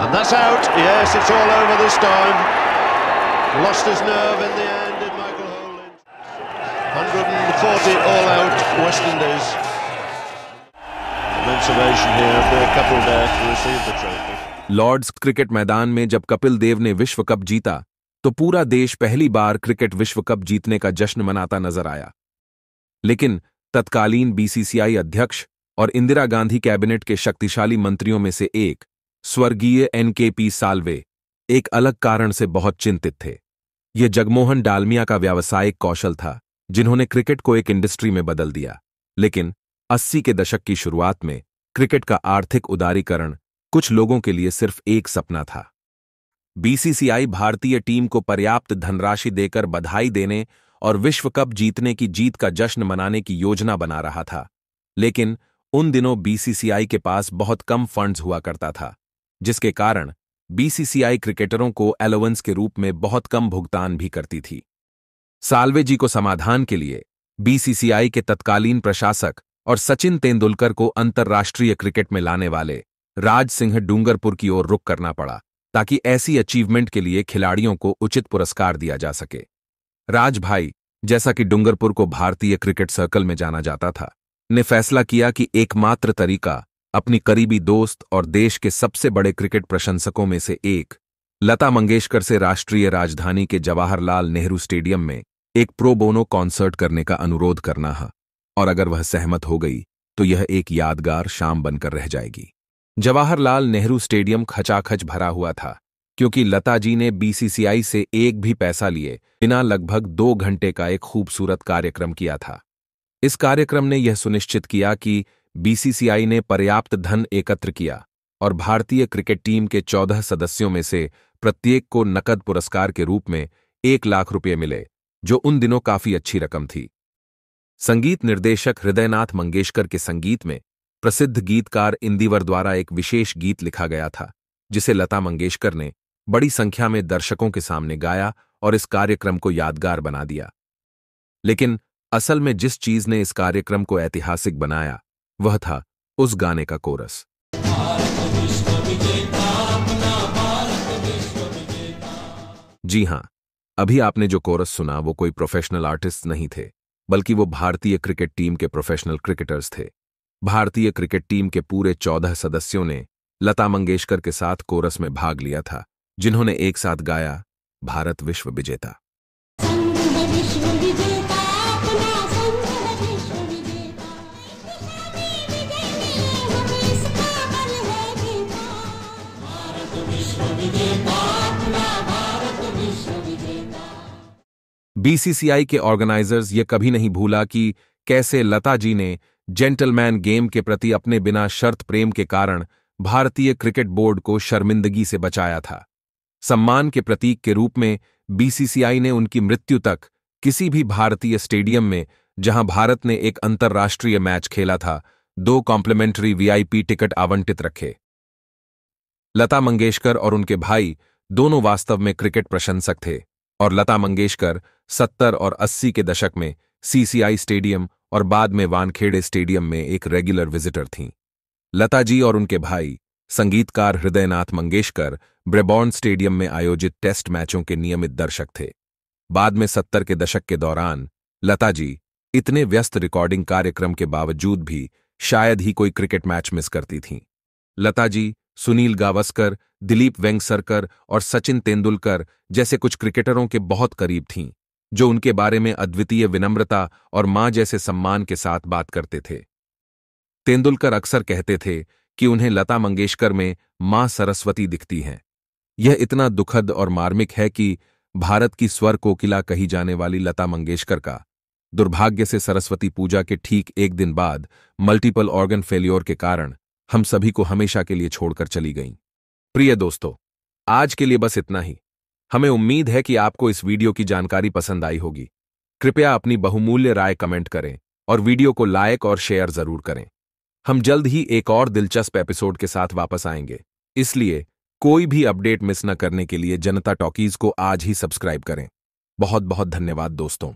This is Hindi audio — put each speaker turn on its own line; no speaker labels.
And that's out. Yes, it's all over this time. Lost his nerve in the end, did Michael Holland. 140 all out, West Indies. Lord's cricket मैदान में जब कपिल देव ने विश्व कप जीता तो पूरा देश पहली बार क्रिकेट विश्व कप जीतने का जश्न मनाता नजर आया लेकिन तत्कालीन बीसीसीआई अध्यक्ष और इंदिरा गांधी कैबिनेट के शक्तिशाली मंत्रियों में से एक स्वर्गीय एनकेपी साल्वे एक अलग कारण से बहुत चिंतित थे यह जगमोहन डालमिया का व्यावसायिक कौशल था जिन्होंने क्रिकेट को एक इंडस्ट्री में बदल दिया लेकिन 80 के दशक की शुरुआत में क्रिकेट का आर्थिक उदारीकरण कुछ लोगों के लिए सिर्फ एक सपना था बीसीसीआई भारतीय टीम को पर्याप्त धनराशि देकर बधाई देने और विश्व कप जीतने की जीत का जश्न मनाने की योजना बना रहा था लेकिन उन दिनों बीसीसीआई के पास बहुत कम फंड्स हुआ करता था जिसके कारण बीसीसीआई क्रिकेटरों को एलोवेंस के रूप में बहुत कम भुगतान भी करती थी सालवे जी को समाधान के लिए बीसीसीआई के तत्कालीन प्रशासक और सचिन तेंदुलकर को अंतर्राष्ट्रीय क्रिकेट में लाने वाले राज सिंह डूंगरपुर की ओर रुख करना पड़ा ताकि ऐसी अचीवमेंट के लिए खिलाड़ियों को उचित पुरस्कार दिया जा सके राज भाई जैसा कि डूंगरपुर को भारतीय क्रिकेट सर्कल में जाना जाता था ने फैसला किया कि एकमात्र तरीका अपनी करीबी दोस्त और देश के सबसे बड़े क्रिकेट प्रशंसकों में से एक लता मंगेशकर से राष्ट्रीय राजधानी के जवाहरलाल नेहरू स्टेडियम में एक प्रो बोनो कॉन्सर्ट करने का अनुरोध करना है और अगर वह सहमत हो गई तो यह एक यादगार शाम बनकर रह जाएगी जवाहरलाल नेहरू स्टेडियम खचाखच भरा हुआ था क्योंकि लता जी ने बीसीसीआई से एक भी पैसा लिए बिना लगभग दो घंटे का एक खूबसूरत कार्यक्रम किया था इस कार्यक्रम ने यह सुनिश्चित किया कि बीसीसीआई ने पर्याप्त धन एकत्र किया और भारतीय क्रिकेट टीम के चौदह सदस्यों में से प्रत्येक को नकद पुरस्कार के रूप में एक लाख रुपये मिले जो उन दिनों काफी अच्छी रकम थी संगीत निर्देशक हृदयनाथ मंगेशकर के संगीत में प्रसिद्ध गीतकार इंदिवर द्वारा एक विशेष गीत लिखा गया था जिसे लता मंगेशकर ने बड़ी संख्या में दर्शकों के सामने गाया और इस कार्यक्रम को यादगार बना दिया लेकिन असल में जिस चीज ने इस कार्यक्रम को ऐतिहासिक बनाया वह था उस गाने का कोरस जी हां अभी आपने जो कोरस सुना वो कोई प्रोफेशनल आर्टिस्ट नहीं थे बल्कि वो भारतीय क्रिकेट टीम के प्रोफेशनल क्रिकेटर्स थे भारतीय क्रिकेट टीम के पूरे चौदह सदस्यों ने लता मंगेशकर के साथ कोरस में भाग लिया था जिन्होंने एक साथ गाया भारत विश्व विजेता बीसीसीआई के ऑर्गेनाइजर्स ये कभी नहीं भूला कि कैसे लता जी ने जेंटलमैन गेम के प्रति अपने बिना शर्त प्रेम के कारण भारतीय क्रिकेट बोर्ड को शर्मिंदगी से बचाया था सम्मान के प्रतीक के रूप में बीसीसीआई ने उनकी मृत्यु तक किसी भी भारतीय स्टेडियम में जहां भारत ने एक अंतर्राष्ट्रीय मैच खेला था दो कॉम्प्लीमेंट्री वीआईपी टिकट आवंटित रखे लता मंगेशकर और उनके भाई दोनों वास्तव में क्रिकेट प्रशंसक थे और लता मंगेशकर 70 और 80 के दशक में सीसीआई स्टेडियम और बाद में वानखेड़े स्टेडियम में एक रेगुलर विजिटर थीं लता जी और उनके भाई संगीतकार हृदयनाथ मंगेशकर ब्रेबॉर्न स्टेडियम में आयोजित टेस्ट मैचों के नियमित दर्शक थे बाद में सत्तर के दशक के दौरान लता जी इतने व्यस्त रिकॉर्डिंग कार्यक्रम के बावजूद भी शायद ही कोई क्रिकेट मैच मिस करती थीं लता जी सुनील गावस्कर दिलीप वेंगसरकर और सचिन तेंदुलकर जैसे कुछ क्रिकेटरों के बहुत करीब थीं जो उनके बारे में अद्वितीय विनम्रता और मां जैसे सम्मान के साथ बात करते थे तेंदुलकर अक्सर कहते थे कि उन्हें लता मंगेशकर में मां सरस्वती दिखती हैं यह इतना दुखद और मार्मिक है कि भारत की स्वर कोकिला कही जाने वाली लता मंगेशकर का दुर्भाग्य से सरस्वती पूजा के ठीक एक दिन बाद मल्टीपल ऑर्गन फेल्योर के कारण हम सभी को हमेशा के लिए छोड़कर चली गईं। प्रिय दोस्तों आज के लिए बस इतना ही हमें उम्मीद है कि आपको इस वीडियो की जानकारी पसंद आई होगी कृपया अपनी बहुमूल्य राय कमेंट करें और वीडियो को लाइक और शेयर जरूर करें हम जल्द ही एक और दिलचस्प एपिसोड के साथ वापस आएंगे इसलिए कोई भी अपडेट मिस न करने के लिए जनता टॉकीज को आज ही सब्सक्राइब करें बहुत बहुत धन्यवाद दोस्तों